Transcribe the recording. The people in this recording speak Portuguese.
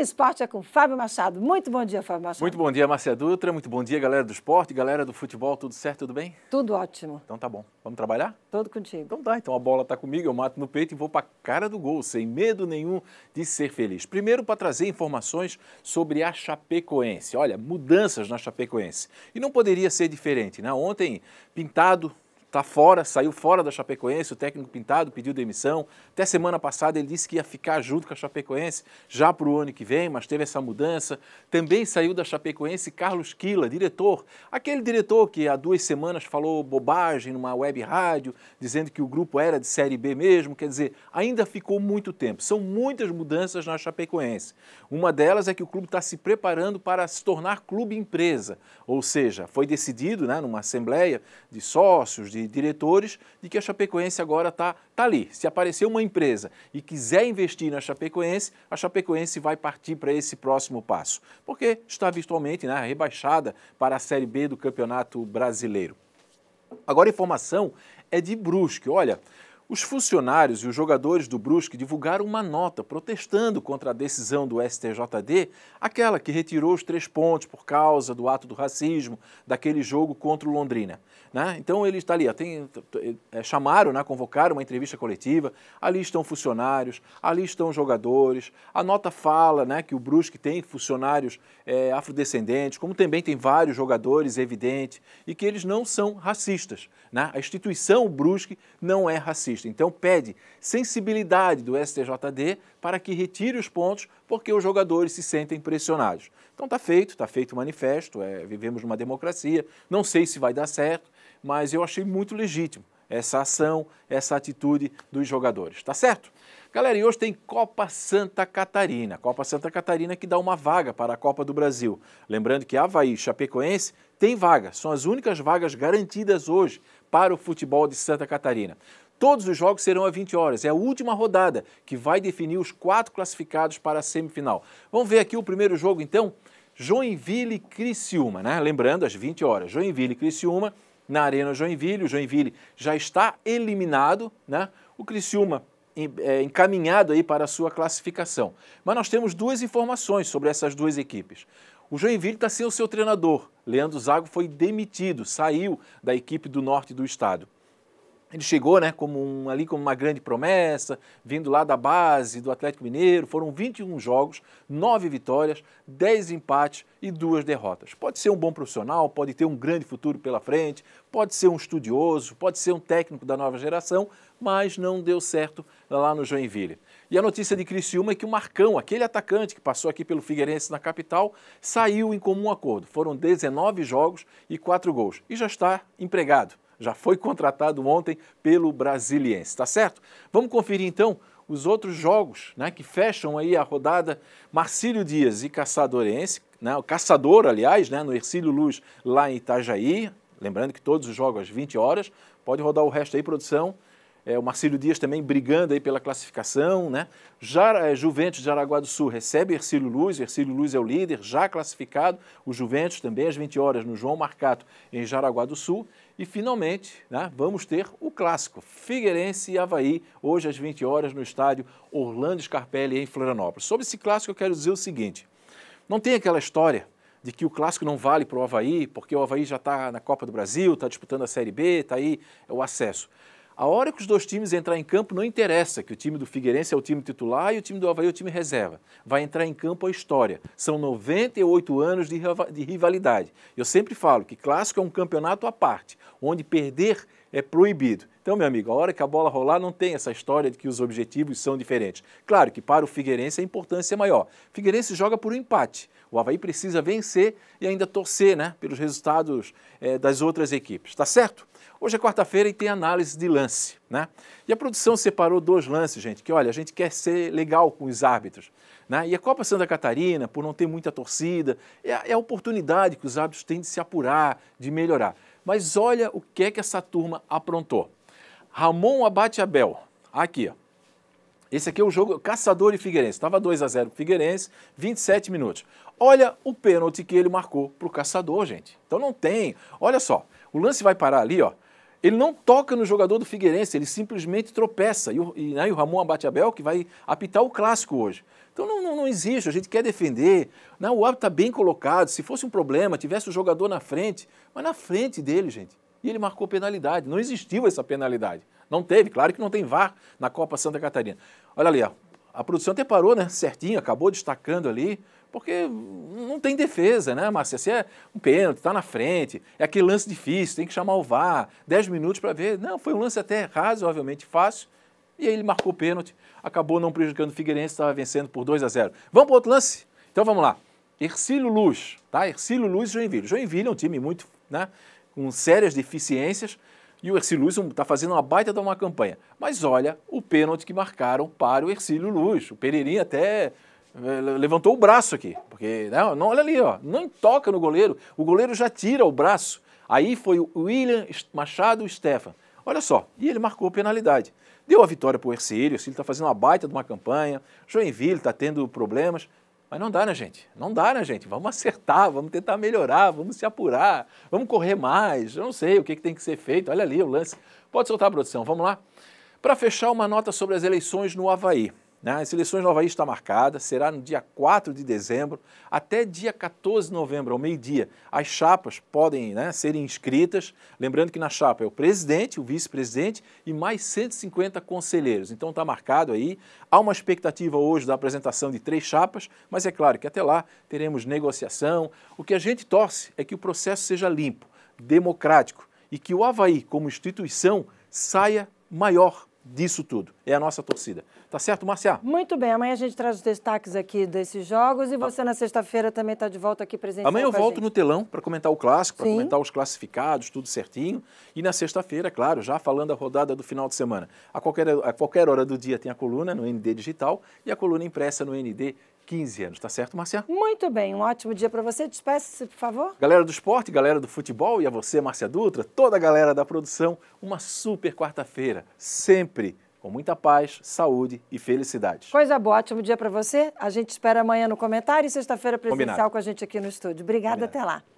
Esporte é com Fábio Machado. Muito bom dia, Fábio Machado. Muito bom dia, Marcia Dutra. Muito bom dia, galera do esporte, galera do futebol. Tudo certo, tudo bem? Tudo ótimo. Então tá bom. Vamos trabalhar? Tudo contigo. Então tá. Então a bola tá comigo, eu mato no peito e vou pra cara do gol, sem medo nenhum de ser feliz. Primeiro, para trazer informações sobre a Chapecoense. Olha, mudanças na Chapecoense. E não poderia ser diferente, né? Ontem, pintado está fora, saiu fora da Chapecoense, o técnico Pintado pediu demissão. Até semana passada ele disse que ia ficar junto com a Chapecoense já para o ano que vem, mas teve essa mudança. Também saiu da Chapecoense Carlos Quila, diretor. Aquele diretor que há duas semanas falou bobagem numa web rádio, dizendo que o grupo era de Série B mesmo. Quer dizer, ainda ficou muito tempo. São muitas mudanças na Chapecoense. Uma delas é que o clube está se preparando para se tornar clube-empresa. Ou seja, foi decidido né, numa assembleia de sócios, de e diretores de que a Chapecoense agora está tá ali. Se aparecer uma empresa e quiser investir na Chapecoense, a Chapecoense vai partir para esse próximo passo, porque está virtualmente né, rebaixada para a Série B do Campeonato Brasileiro. Agora, informação é de Brusque. Olha, os funcionários e os jogadores do Brusque divulgaram uma nota protestando contra a decisão do STJD, aquela que retirou os três pontos por causa do ato do racismo daquele jogo contra o Londrina. Né? Então ele está ali, tem, é, chamaram, né, convocaram uma entrevista coletiva, ali estão funcionários, ali estão jogadores, a nota fala né, que o Brusque tem funcionários é, afrodescendentes, como também tem vários jogadores, é evidente, e que eles não são racistas. Né? A instituição Brusque não é racista. Então pede sensibilidade do STJD para que retire os pontos, porque os jogadores se sentem pressionados. Então está feito, está feito o manifesto, é, vivemos numa democracia, não sei se vai dar certo, mas eu achei muito legítimo essa ação, essa atitude dos jogadores, tá certo? Galera, e hoje tem Copa Santa Catarina. Copa Santa Catarina que dá uma vaga para a Copa do Brasil. Lembrando que Havaí e Chapecoense tem vaga, são as únicas vagas garantidas hoje para o futebol de Santa Catarina. Todos os jogos serão às 20 horas. É a última rodada que vai definir os quatro classificados para a semifinal. Vamos ver aqui o primeiro jogo, então. Joinville e Criciúma, né? Lembrando, às 20 horas. Joinville e Criciúma na Arena Joinville. O Joinville já está eliminado, né? O Criciúma é, encaminhado aí para a sua classificação. Mas nós temos duas informações sobre essas duas equipes. O Joinville está sem o seu treinador. Leandro Zago foi demitido, saiu da equipe do norte do estado. Ele chegou né, como um, ali como uma grande promessa, vindo lá da base do Atlético Mineiro. Foram 21 jogos, 9 vitórias, 10 empates e 2 derrotas. Pode ser um bom profissional, pode ter um grande futuro pela frente, pode ser um estudioso, pode ser um técnico da nova geração, mas não deu certo lá no Joinville. E a notícia de Criciúma é que o Marcão, aquele atacante que passou aqui pelo Figueirense na capital, saiu em comum acordo. Foram 19 jogos e 4 gols e já está empregado já foi contratado ontem pelo Brasiliense, tá certo? Vamos conferir então os outros jogos né, que fecham aí a rodada Marcílio Dias e Caçadorense, né, o Caçador, aliás, né, no Ercílio Luz, lá em Itajaí. Lembrando que todos os jogos às 20 horas. Pode rodar o resto aí, produção é, o Marcílio Dias também brigando aí pela classificação, né? Já, é, Juventus de Araguá do Sul recebe Ercílio Luz, Ercílio Luz é o líder, já classificado, o Juventus também às 20 horas no João Marcato em Jaraguá do Sul. E finalmente, né, vamos ter o clássico, Figueirense e Havaí, hoje às 20 horas no estádio Orlando Scarpelli em Florianópolis. Sobre esse clássico eu quero dizer o seguinte, não tem aquela história de que o clássico não vale para o Havaí, porque o Havaí já está na Copa do Brasil, está disputando a Série B, está aí o acesso. A hora que os dois times entrar em campo não interessa, que o time do Figueirense é o time titular e o time do Havaí é o time reserva. Vai entrar em campo a história. São 98 anos de rivalidade. Eu sempre falo que clássico é um campeonato à parte, onde perder é proibido. Então, meu amigo, a hora que a bola rolar, não tem essa história de que os objetivos são diferentes. Claro que para o Figueirense a importância é maior. O Figueirense joga por um empate. O Havaí precisa vencer e ainda torcer né, pelos resultados é, das outras equipes, tá certo? Hoje é quarta-feira e tem análise de lance, né? E a produção separou dois lances, gente, que olha, a gente quer ser legal com os árbitros, né? E a Copa Santa Catarina, por não ter muita torcida, é, é a oportunidade que os árbitros têm de se apurar, de melhorar. Mas olha o que é que essa turma aprontou. Ramon Abate Abel, aqui, ó. Esse aqui é o jogo Caçador e Figueirense. Estava 2 a 0 para Figueirense, 27 minutos. Olha o pênalti que ele marcou para o Caçador, gente. Então não tem. Olha só, o lance vai parar ali, ó. Ele não toca no jogador do Figueirense, ele simplesmente tropeça. E, o, e, né, e o Ramon Abateabel que vai apitar o clássico hoje. Então não, não, não existe, a gente quer defender. Não, né, o árbitro está bem colocado. Se fosse um problema, tivesse o jogador na frente, mas na frente dele, gente. E ele marcou penalidade. Não existiu essa penalidade. Não teve, claro que não tem VAR na Copa Santa Catarina. Olha ali, ó a produção até parou, né? Certinho, acabou destacando ali, porque não tem defesa, né, Márcia? Se é um pênalti, está na frente, é aquele lance difícil, tem que chamar o VAR, 10 minutos para ver. Não, foi um lance até razoavelmente fácil. E aí ele marcou o pênalti, acabou não prejudicando o Figueirense, estava vencendo por 2 a 0. Vamos para outro lance? Então vamos lá. Ercílio Luz, tá? Ercílio Luz e Joinville. Joinville é um time muito, né, com sérias deficiências, e o Ercílio Luz está fazendo uma baita de uma campanha. Mas olha o pênalti que marcaram para o Ercílio Luz. O Pereirinha até eh, levantou o braço aqui, porque não, né, não olha ali, ó, não toca no goleiro, o goleiro já tira o braço. Aí foi o William Machado Stefan. Olha só, e ele marcou a penalidade. Deu a vitória para o Ercílio, o Ercílio está fazendo uma baita de uma campanha, Joinville está tendo problemas, mas não dá, né, gente? Não dá, né, gente? Vamos acertar, vamos tentar melhorar, vamos se apurar, vamos correr mais. Eu não sei o que, que tem que ser feito. Olha ali o lance. Pode soltar a produção, vamos lá? Para fechar, uma nota sobre as eleições no Havaí. Né? As eleições no Havaí estão marcadas, será no dia 4 de dezembro até dia 14 de novembro, ao meio-dia. As chapas podem né, ser inscritas, lembrando que na chapa é o presidente, o vice-presidente e mais 150 conselheiros. Então está marcado aí. Há uma expectativa hoje da apresentação de três chapas, mas é claro que até lá teremos negociação. O que a gente torce é que o processo seja limpo, democrático e que o Havaí, como instituição, saia maior disso tudo. É a nossa torcida. Tá certo, Marciá? Muito bem. Amanhã a gente traz os destaques aqui desses jogos e tá. você na sexta-feira também está de volta aqui presente. Amanhã eu volto gente. no telão para comentar o clássico, para comentar os classificados, tudo certinho. E na sexta-feira, claro, já falando a rodada do final de semana. A qualquer, a qualquer hora do dia tem a coluna no ND Digital e a coluna impressa no ND 15 anos, tá certo, Márcia? Muito bem, um ótimo dia para você. Despeça-se, por favor. Galera do esporte, galera do futebol e a você, Márcia Dutra, toda a galera da produção, uma super quarta-feira, sempre com muita paz, saúde e felicidade. Coisa boa, ótimo dia para você. A gente espera amanhã no comentário e sexta-feira presencial Combinado. com a gente aqui no estúdio. Obrigada, Combinado. até lá.